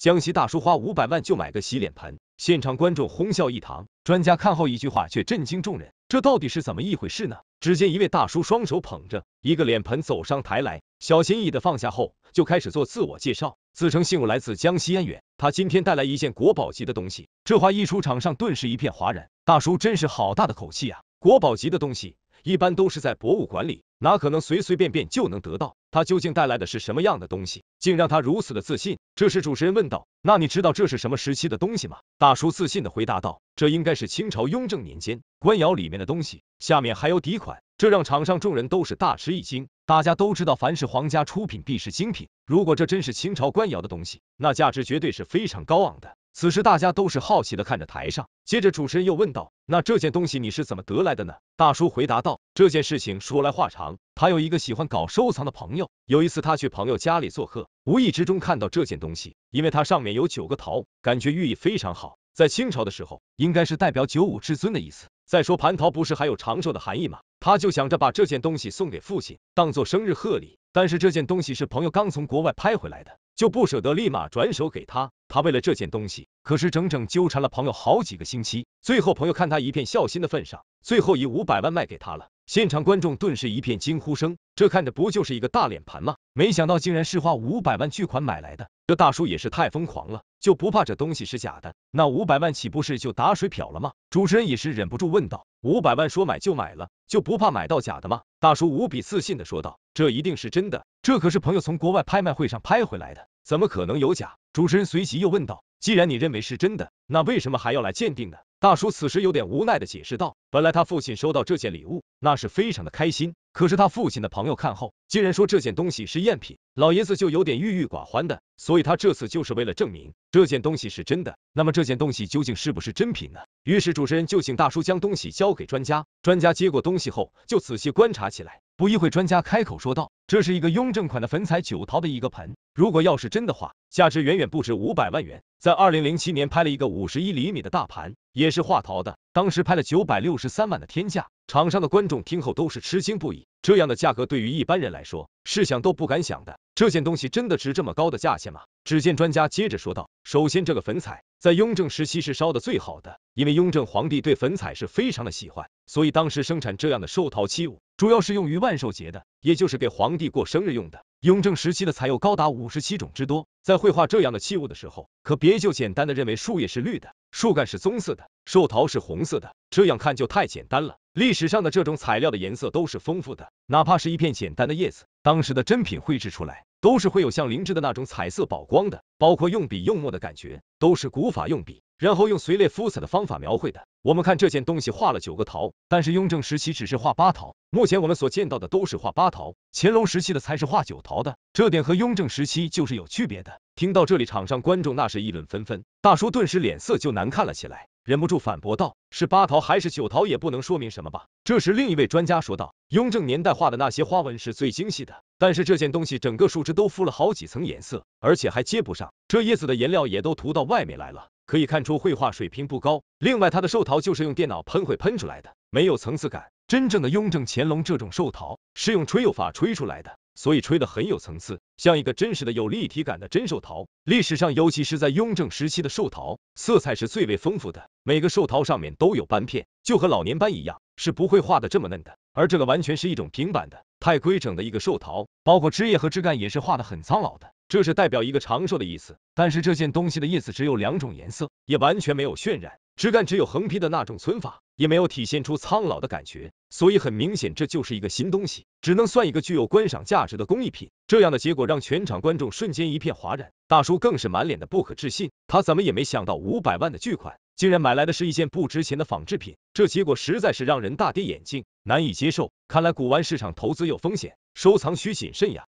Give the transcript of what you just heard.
江西大叔花五百万就买个洗脸盆，现场观众哄笑一堂。专家看后一句话却震惊众人，这到底是怎么一回事呢？只见一位大叔双手捧着一个脸盆走上台来，小心翼翼的放下后，就开始做自我介绍，自称信物来自江西安远，他今天带来一件国宝级的东西。这话一出，场上顿时一片哗然。大叔真是好大的口气啊！国宝级的东西一般都是在博物馆里，哪可能随随便便就能得到？他究竟带来的是什么样的东西，竟让他如此的自信？这时主持人问道：“那你知道这是什么时期的东西吗？”大叔自信的回答道：“这应该是清朝雍正年间官窑里面的东西，下面还有底款。”这让场上众人都是大吃一惊。大家都知道，凡是皇家出品必是精品。如果这真是清朝官窑的东西，那价值绝对是非常高昂的。此时大家都是好奇的看着台上，接着主持人又问道：“那这件东西你是怎么得来的呢？”大叔回答道：“这件事情说来话长，他有一个喜欢搞收藏的朋友，有一次他去朋友家里做客，无意之中看到这件东西，因为它上面有九个桃，感觉寓意非常好，在清朝的时候应该是代表九五至尊的意思。再说蟠桃不是还有长寿的含义吗？他就想着把这件东西送给父亲，当做生日贺礼。但是这件东西是朋友刚从国外拍回来的，就不舍得立马转手给他。”他为了这件东西，可是整整纠缠了朋友好几个星期，最后朋友看他一片孝心的份上，最后以五百万卖给他了。现场观众顿时一片惊呼声，这看着不就是一个大脸盘吗？没想到竟然是花五百万巨款买来的，这大叔也是太疯狂了，就不怕这东西是假的？那五百万岂不是就打水漂了吗？主持人也是忍不住问道，五百万说买就买了，就不怕买到假的吗？大叔无比自信的说道，这一定是真的，这可是朋友从国外拍卖会上拍回来的。怎么可能有假？主持人随即又问道：“既然你认为是真的，那为什么还要来鉴定呢？”大叔此时有点无奈的解释道：“本来他父亲收到这件礼物，那是非常的开心，可是他父亲的朋友看后，竟然说这件东西是赝品，老爷子就有点郁郁寡欢的，所以他这次就是为了证明这件东西是真的。那么这件东西究竟是不是真品呢？”于是主持人就请大叔将东西交给专家，专家接过东西后就仔细观察起来。不一会，专家开口说道：“这是一个雍正款的粉彩九桃的一个盆，如果要是真的话，价值远远不止五百万元。在二零零七年拍了一个五十一厘米的大盘，也是画桃的，当时拍了九百六十三万的天价。场上的观众听后都是吃惊不已，这样的价格对于一般人来说，试想都不敢想的。这件东西真的值这么高的价钱吗？”只见专家接着说道：“首先，这个粉彩在雍正时期是烧的最好的，因为雍正皇帝对粉彩是非常的喜欢，所以当时生产这样的寿桃器物。”主要是用于万寿节的，也就是给皇帝过生日用的。雍正时期的彩釉高达五十七种之多。在绘画这样的器物的时候，可别就简单的认为树叶是绿的，树干是棕色的，寿桃是红色的，这样看就太简单了。历史上的这种材料的颜色都是丰富的，哪怕是一片简单的叶子，当时的珍品绘制出来都是会有像灵芝的那种彩色宝光的，包括用笔用墨的感觉都是古法用笔，然后用随类肤彩的方法描绘的。我们看这件东西画了九个桃，但是雍正时期只是画八桃，目前我们所见到的都是画八桃，乾隆时期的才是画九桃的，这点和雍正时期就是有区别的。听到这里，场上观众那是议论纷纷，大叔顿时脸色就难看了起来，忍不住反驳道：“是八桃还是九桃，也不能说明什么吧？”这时，另一位专家说道：“雍正年代画的那些花纹是最精细的，但是这件东西整个树枝都敷了好几层颜色，而且还接不上，这叶子的颜料也都涂到外面来了。”可以看出绘画水平不高，另外他的寿桃就是用电脑喷绘喷出来的，没有层次感。真正的雍正乾隆这种寿桃是用吹釉法吹出来的，所以吹的很有层次，像一个真实的有立体感的真寿桃。历史上，尤其是在雍正时期的寿桃，色彩是最为丰富的，每个寿桃上面都有斑片，就和老年斑一样。是不会画的这么嫩的，而这个完全是一种平板的，太规整的一个寿桃，包括枝叶和枝干也是画的很苍老的，这是代表一个长寿的意思。但是这件东西的叶子只有两种颜色，也完全没有渲染，枝干只有横劈的那种皴法，也没有体现出苍老的感觉，所以很明显这就是一个新东西，只能算一个具有观赏价值的工艺品。这样的结果让全场观众瞬间一片哗然，大叔更是满脸的不可置信，他怎么也没想到五百万的巨款。竟然买来的是一件不值钱的仿制品，这结果实在是让人大跌眼镜，难以接受。看来古玩市场投资有风险，收藏需谨慎呀。